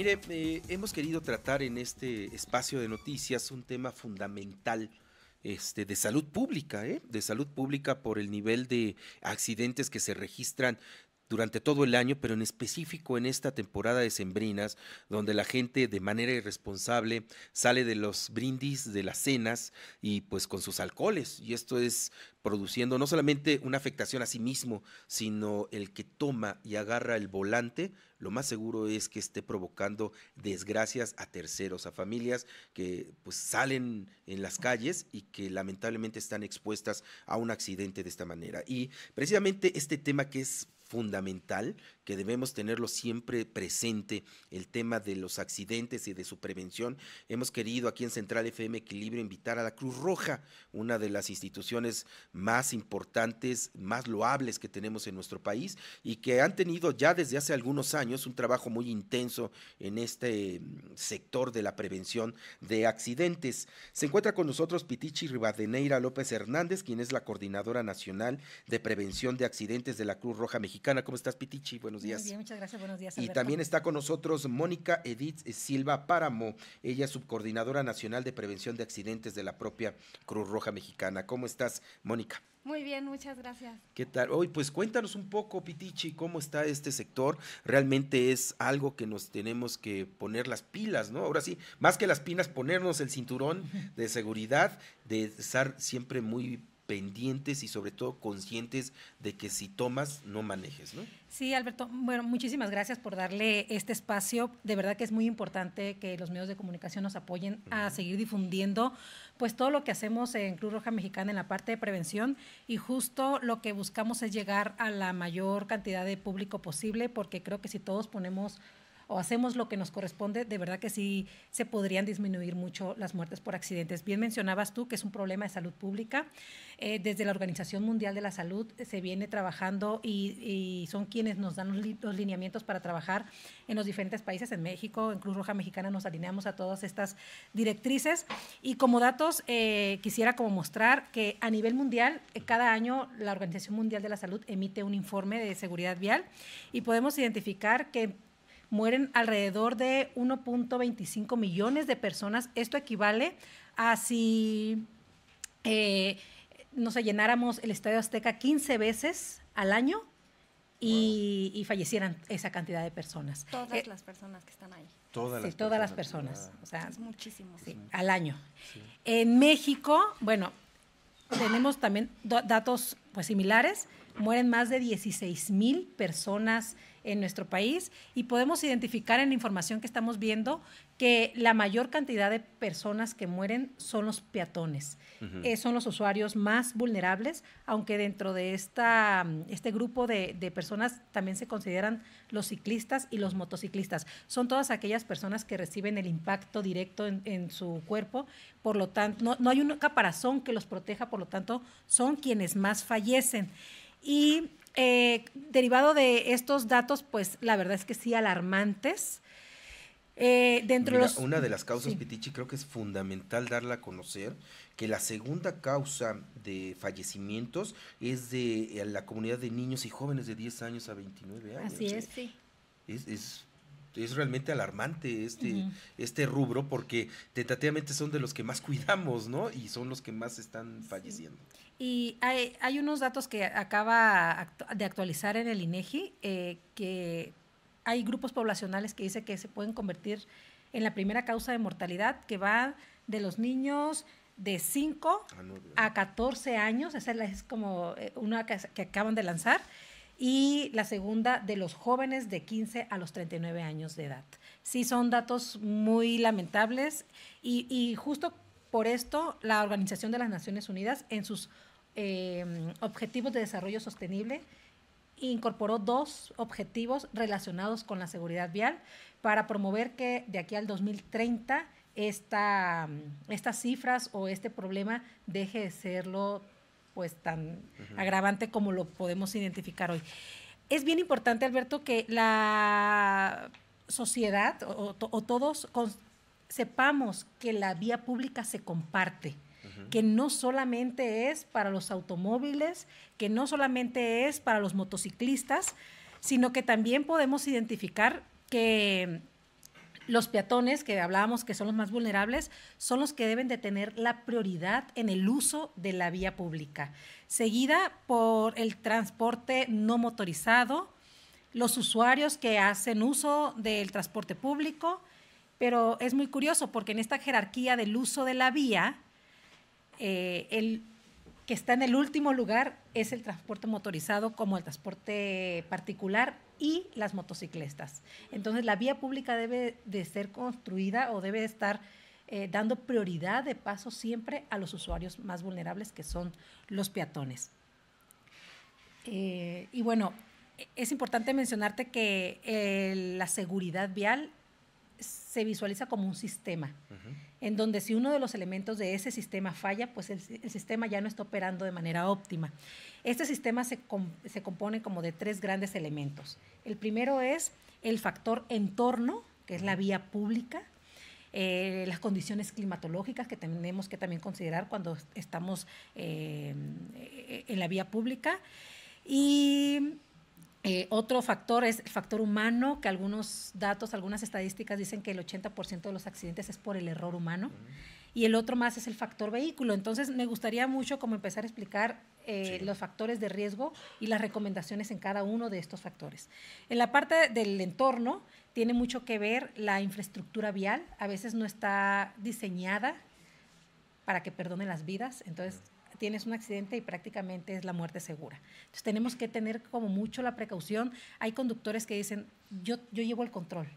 Mire, eh, hemos querido tratar en este espacio de noticias un tema fundamental. Este, de salud pública, ¿eh? de salud pública por el nivel de accidentes que se registran durante todo el año, pero en específico en esta temporada de sembrinas, donde la gente de manera irresponsable sale de los brindis, de las cenas y pues con sus alcoholes. Y esto es produciendo no solamente una afectación a sí mismo, sino el que toma y agarra el volante, lo más seguro es que esté provocando desgracias a terceros, a familias que pues salen en las calles y que lamentablemente están expuestas a un accidente de esta manera. Y precisamente este tema que es fundamental que debemos tenerlo siempre presente, el tema de los accidentes y de su prevención. Hemos querido aquí en Central FM Equilibrio invitar a la Cruz Roja, una de las instituciones más importantes, más loables que tenemos en nuestro país y que han tenido ya desde hace algunos años un trabajo muy intenso en este mm, sector de la prevención de accidentes. Se encuentra con nosotros Pitichi Rivadeneira López Hernández, quien es la coordinadora nacional de prevención de accidentes de la Cruz Roja Mexicana. ¿Cómo estás, Pitichi? Buenos días. muchas gracias, buenos días. Y también está con nosotros Mónica Edith Silva Páramo, ella es subcoordinadora nacional de prevención de accidentes de la propia Cruz Roja Mexicana. ¿Cómo estás, Mónica? Muy bien, muchas gracias. ¿Qué tal? Hoy, pues cuéntanos un poco, Pitichi, cómo está este sector. Realmente es algo que nos tenemos que poner las pilas, ¿no? Ahora sí, más que las pilas, ponernos el cinturón de seguridad, de estar siempre muy pendientes y sobre todo conscientes de que si tomas, no manejes, ¿no? Sí, Alberto, bueno, muchísimas gracias por darle este espacio. De verdad que es muy importante que los medios de comunicación nos apoyen a seguir difundiendo pues todo lo que hacemos en Cruz Roja Mexicana en la parte de prevención y justo lo que buscamos es llegar a la mayor cantidad de público posible porque creo que si todos ponemos o hacemos lo que nos corresponde, de verdad que sí se podrían disminuir mucho las muertes por accidentes. Bien mencionabas tú que es un problema de salud pública. Eh, desde la Organización Mundial de la Salud se viene trabajando y, son quienes nos dan los, lineamientos para trabajar en los diferentes países, en México, en Cruz Roja Mexicana nos alineamos a todas estas directrices. Y como datos, eh, quisiera como mostrar que a nivel mundial, eh, cada año la Organización Mundial de la Salud emite un informe de seguridad vial y podemos identificar que mueren alrededor de 1.25 millones de personas. Esto equivale a si eh, nos llenáramos el Estadio Azteca 15 veces al año y, fallecieran esa cantidad de personas. Todas eh, las personas que están ahí. Todas, las, todas personas, las personas. O sea, es muchísimo. al año. En México, bueno, tenemos también datos pues, similares. Mueren más de 16 mil personas en nuestro país y podemos identificar en la información que estamos viendo que la mayor cantidad de personas que mueren son los peatones, eh, son los usuarios más vulnerables, aunque dentro de esta, este grupo de, personas también se consideran los ciclistas y los motociclistas. Son todas aquellas personas que reciben el impacto directo en, su cuerpo, por lo tanto, no, no hay un caparazón que los proteja, por lo tanto, son quienes más fallecen. Y eh, derivado de estos datos, pues la verdad es que sí, alarmantes. Eh, dentro de los... Una de las causas, Pitichi, creo que es fundamental darla a conocer, que la segunda causa de fallecimientos es de eh, la comunidad de niños y jóvenes de 10 años a 29 años. Así es, eh, sí. es es realmente alarmante este, este rubro porque tentativamente son de los que más cuidamos, ¿no? Y son los que más están falleciendo. Y hay, hay, unos datos que acaba de actualizar en el INEGI e eh, que hay grupos poblacionales que dice que se pueden convertir en la primera causa de mortalidad que va de los niños de 5 ah, a 14 años, esa es como eh, una que acaban de lanzar y la segunda de los jóvenes de 15 a los 39 años de edad. Sí, son datos muy lamentables y, justo por esto la Organización de las Naciones Unidas en sus em, Objetivos de Desarrollo Sostenible incorporó dos objetivos relacionados con la seguridad vial para promover que de aquí al 2030 esta, estas cifras o este problema deje de serlo pues tan agravante como lo podemos identificar hoy. Es bien importante, Alberto, que la sociedad o, todos sepamos que la vía pública se comparte, que no solamente es para los automóviles, que no solamente es para los motociclistas, sino que también podemos identificar que los peatones, que hablábamos que son los más vulnerables, son los que deben de tener la prioridad en el uso de la vía pública, seguida por el transporte no motorizado, los usuarios que hacen uso del transporte público, pero es muy curioso porque en esta jerarquía del uso de la vía, eh, el que está en el último lugar es el transporte motorizado como el transporte particular y las motociclistas. Entonces, la vía pública debe de ser construida o debe de estar eh, dando prioridad de paso siempre a los usuarios más vulnerables, que son los peatones. Eh, y bueno, es importante mencionarte que eh, la seguridad vial se visualiza como un sistema en donde si uno de los elementos de ese sistema falla, pues el, sistema ya no está operando de manera óptima. Este sistema se, compone como de tres grandes elementos. El primero es el factor entorno, que es la vía pública, eh, las condiciones climatológicas que tenemos que también considerar cuando estamos eh, eh, en la vía pública y eh, otro factor es el factor humano, que algunos datos, algunas estadísticas dicen que el 80% de los accidentes es por el error humano. Y el otro más es el factor vehículo. Entonces, me gustaría mucho como empezar a explicar eh, los factores de riesgo y las recomendaciones en cada uno de estos factores. En la parte del entorno, tiene mucho que ver la infraestructura vial. A veces no está diseñada para que perdone las vidas. Entonces, tienes un accidente y prácticamente es la muerte segura. Entonces tenemos que tener como mucho la precaución. Hay conductores que dicen, yo, yo llevo el control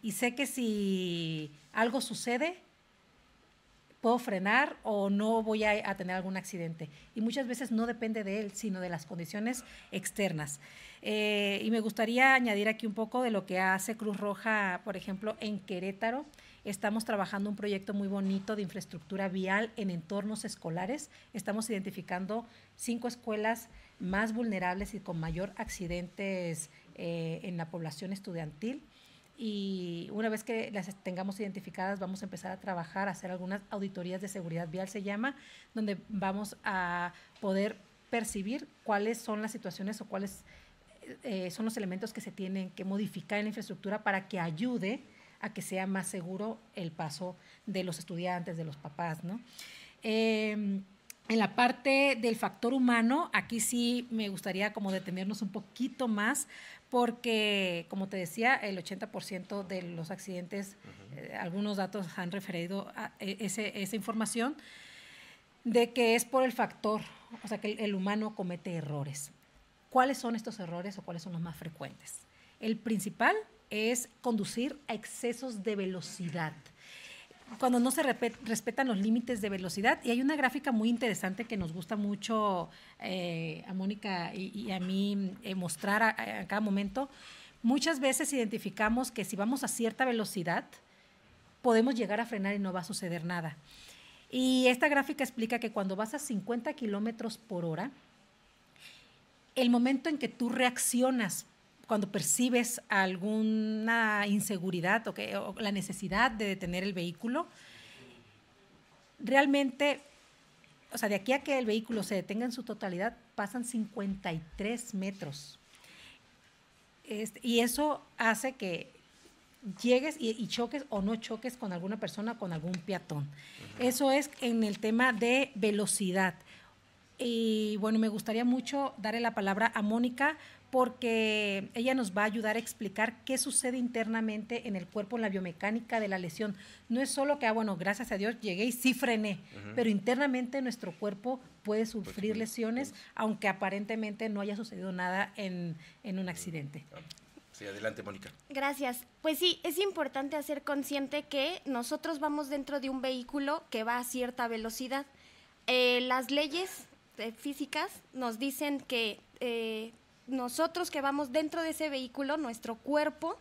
y sé que si algo sucede, puedo frenar o no voy a, tener algún accidente. Y muchas veces no depende de él, sino de las condiciones externas. Eh, y me gustaría añadir aquí un poco de lo que hace Cruz Roja, por ejemplo, en Querétaro. Estamos trabajando un proyecto muy bonito de infraestructura vial en entornos escolares. Estamos identificando cinco escuelas más vulnerables y con mayor accidentes eh, en la población estudiantil y una vez que las tengamos identificadas vamos a empezar a trabajar, a hacer algunas auditorías de seguridad vial, se llama, donde vamos a poder percibir cuáles son las situaciones o cuáles eh, son los elementos que se tienen que modificar en la infraestructura para que ayude a que sea más seguro el paso de los estudiantes, de los papás, ¿no? Em, en la parte del factor humano, aquí sí me gustaría como detenernos un poquito más porque, como te decía, el 80% de los accidentes, eh, algunos datos han referido a e, esa información, de que es por el factor, o sea, que el, humano comete errores. ¿Cuáles son estos errores o cuáles son los más frecuentes? El principal es conducir a excesos de velocidad cuando no se respetan los límites de velocidad. Y hay una gráfica muy interesante que nos gusta mucho eh, a Mónica y, a mí eh, mostrar a, a, cada momento. Muchas veces identificamos que si vamos a cierta velocidad, podemos llegar a frenar y no va a suceder nada. Y esta gráfica explica que cuando vas a 50 kilómetros por hora, el momento en que tú reaccionas cuando percibes alguna inseguridad o, que, la necesidad de detener el vehículo, realmente, o sea, de aquí a que el vehículo se detenga en su totalidad, pasan 53 metros. Este, y eso hace que llegues y, choques o no choques con alguna persona, con algún peatón. Eso es en el tema de velocidad. Y bueno, me gustaría mucho darle la palabra a Mónica porque ella nos va a ayudar a explicar qué sucede internamente en el cuerpo, en la biomecánica de la lesión. No es solo que, ah, bueno, gracias a Dios llegué y sí frené, pero internamente nuestro cuerpo puede sufrir lesiones, aunque aparentemente no haya sucedido nada en, un accidente. Ah, sí, adelante, Mónica. Gracias. Pues sí, es importante hacer consciente que nosotros vamos dentro de un vehículo que va a cierta velocidad. Eh, las leyes físicas nos dicen que... Eh, nosotros que vamos dentro de ese vehículo, nuestro cuerpo,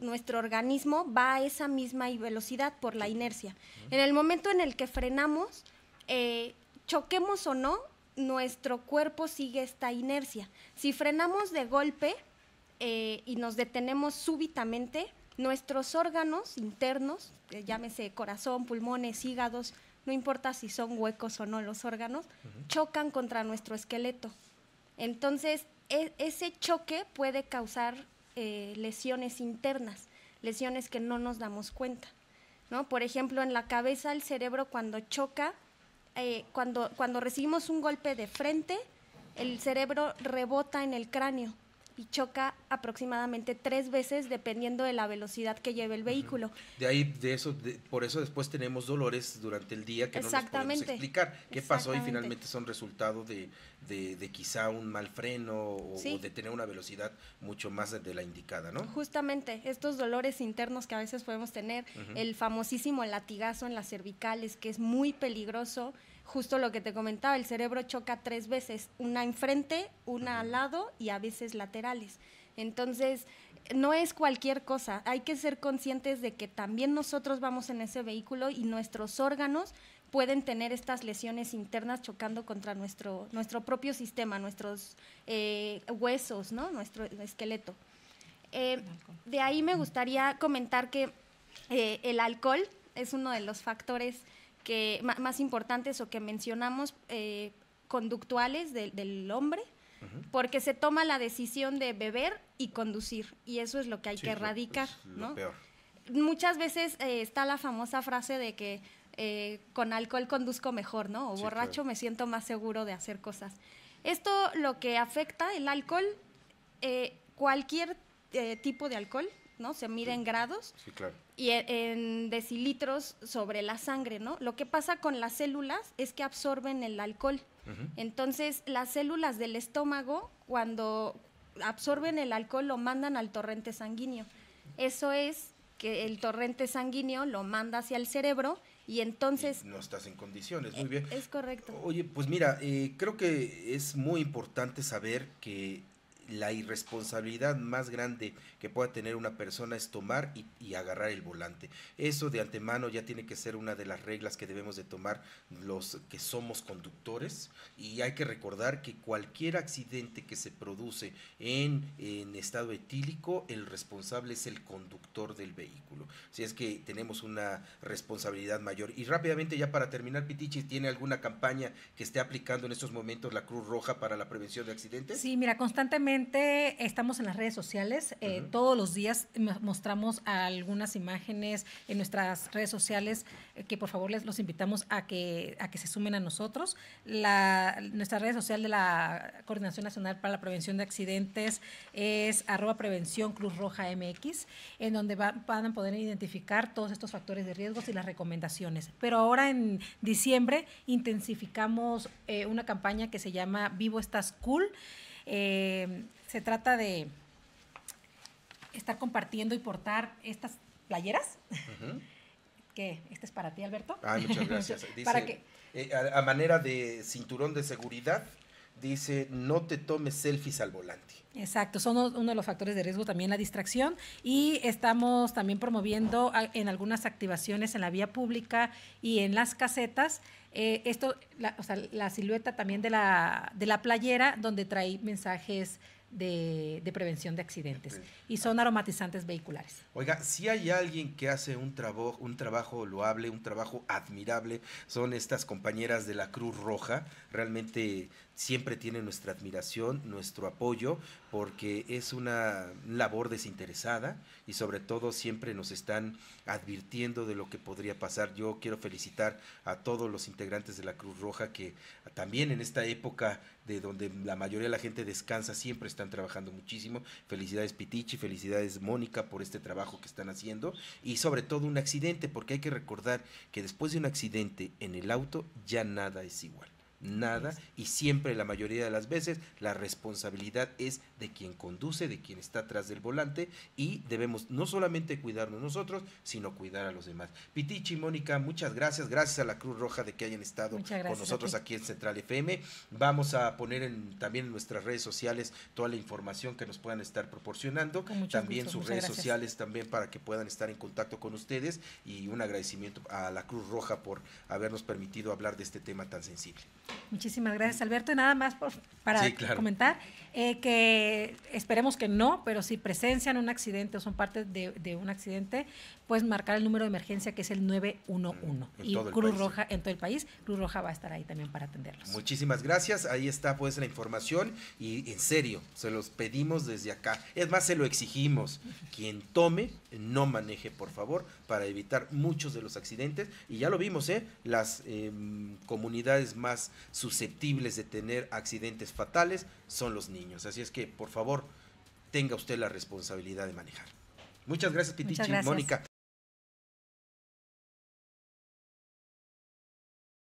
nuestro organismo va a esa misma velocidad por la inercia. En el momento en el que frenamos, eh, choquemos o no, nuestro cuerpo sigue esta inercia. Si frenamos de golpe eh, y nos detenemos súbitamente, nuestros órganos internos, eh, llámese corazón, pulmones, hígados, no importa si son huecos o no los órganos, chocan contra nuestro esqueleto. Entonces, e, ese choque puede causar eh, lesiones internas, lesiones que no nos damos cuenta. ¿no? Por ejemplo, en la cabeza el cerebro cuando choca, eh, cuando, cuando recibimos un golpe de frente, el cerebro rebota en el cráneo choca aproximadamente tres veces dependiendo de la velocidad que lleve el vehículo. De ahí, de eso, por eso después tenemos dolores durante el día que no nos podemos explicar qué pasó y finalmente son resultado de, quizá un mal freno o, de tener una velocidad mucho más de, la indicada, ¿no? Justamente, estos dolores internos que a veces podemos tener, el famosísimo latigazo en las cervicales que es muy peligroso justo lo que te comentaba, el cerebro choca tres veces, una enfrente, una al lado y a veces laterales. Entonces, no es cualquier cosa, hay que ser conscientes de que también nosotros vamos en ese vehículo y nuestros órganos pueden tener estas lesiones internas chocando contra nuestro, propio sistema, nuestros eh, huesos, ¿no? nuestro esqueleto. Eh, de ahí me gustaría comentar que eh, el alcohol es uno de los factores que, más importantes o que mencionamos eh, conductuales del hombre, porque se toma la decisión de beber y conducir, y eso es lo que hay que erradicar. ¿no? Muchas veces eh, está la famosa frase de que eh, con alcohol conduzco mejor, ¿no? O borracho me siento más seguro de hacer cosas. Esto lo que afecta el alcohol, cualquier tipo de alcohol, se mide en grados. Y e, en decilitros sobre la sangre, ¿no? Lo que pasa con las células es que absorben el alcohol. Entonces, las células del estómago, cuando absorben el alcohol, lo mandan al torrente sanguíneo. Eso es que el torrente sanguíneo lo manda hacia el cerebro y entonces... no estás en condiciones, muy bien. Es correcto. Oye, pues mira, eh, creo que es muy importante saber que la irresponsabilidad más grande que pueda tener una persona es tomar y, agarrar el volante. Eso de antemano ya tiene que ser una de las reglas que debemos de tomar los que somos conductores y hay que recordar que cualquier accidente que se produce en, en estado etílico, el responsable es el conductor del vehículo. Si es que tenemos una responsabilidad mayor. Y rápidamente ya para terminar, Pitichi, ¿tiene alguna campaña que esté aplicando en estos momentos la Cruz Roja para la prevención de accidentes? Sí, mira, constantemente estamos en las redes sociales, eh, todos los días mostramos algunas imágenes en nuestras redes sociales eh, que por favor les los invitamos a que, a que se sumen a nosotros. nuestra red social de la Coordinación Nacional para la Prevención de Accidentes es arroba prevención Cruz Roja MX, en donde van a poder identificar todos estos factores de riesgos y las recomendaciones. Pero ahora en diciembre intensificamos eh, una campaña que se llama Vivo Estás Cool. Eh, se trata de estar compartiendo y portar estas playeras. Que este es para ti, Alberto. Ah, muchas gracias. Eh, a, manera de cinturón de seguridad, dice, no te tomes selfies al volante. Exacto, son uno de los factores de riesgo también la distracción y estamos también promoviendo en algunas activaciones en la vía pública y en las casetas eh, esto, la, o sea, la silueta también de la, de la playera, donde trae mensajes de, prevención de accidentes y son aromatizantes vehiculares. Oiga, si hay alguien que hace un, un trabajo loable, un trabajo admirable, son estas compañeras de la Cruz Roja, realmente siempre tienen nuestra admiración, nuestro apoyo, porque es una labor desinteresada y sobre todo siempre nos están advirtiendo de lo que podría pasar. Yo quiero felicitar a todos los integrantes de la Cruz Roja que también en esta época de donde la mayoría de la gente descansa, siempre están trabajando muchísimo. Felicidades Pitichi, felicidades Mónica por este trabajo que están haciendo y sobre todo un accidente, porque hay que recordar que después de un accidente en el auto ya nada es igual nada y siempre la mayoría de las veces la responsabilidad es de quien conduce, de quien está atrás del volante y debemos no solamente cuidarnos nosotros, sino cuidar a los demás. Pitichi, Mónica, muchas gracias, gracias a la Cruz Roja de que hayan estado con nosotros aquí en Central FM. Vamos a poner también en nuestras redes sociales toda la información que nos puedan estar proporcionando, también sus redes sociales también para que puedan estar en contacto con ustedes y un agradecimiento a la Cruz Roja por habernos permitido hablar de este tema tan sensible. Muchísimas gracias, Alberto. Y nada más por, para comentar eh, que esperemos que no, pero si presencian un accidente o son parte de un accidente, puedes marcar el número de emergencia que es el 911. Mm, y Cruz Roja en todo el país, Cruz Roja va a estar ahí también para atenderlos. Muchísimas gracias, ahí está pues la información y en serio, se los pedimos desde acá. Es más, se lo exigimos. Quien tome, no maneje, por favor, para evitar muchos de los accidentes. Y ya lo vimos, ¿eh? Las em, comunidades más susceptibles de tener accidentes fatales son los niños. Así es que, por favor, tenga usted la responsabilidad de manejar. Muchas gracias, Pitichi, Mónica.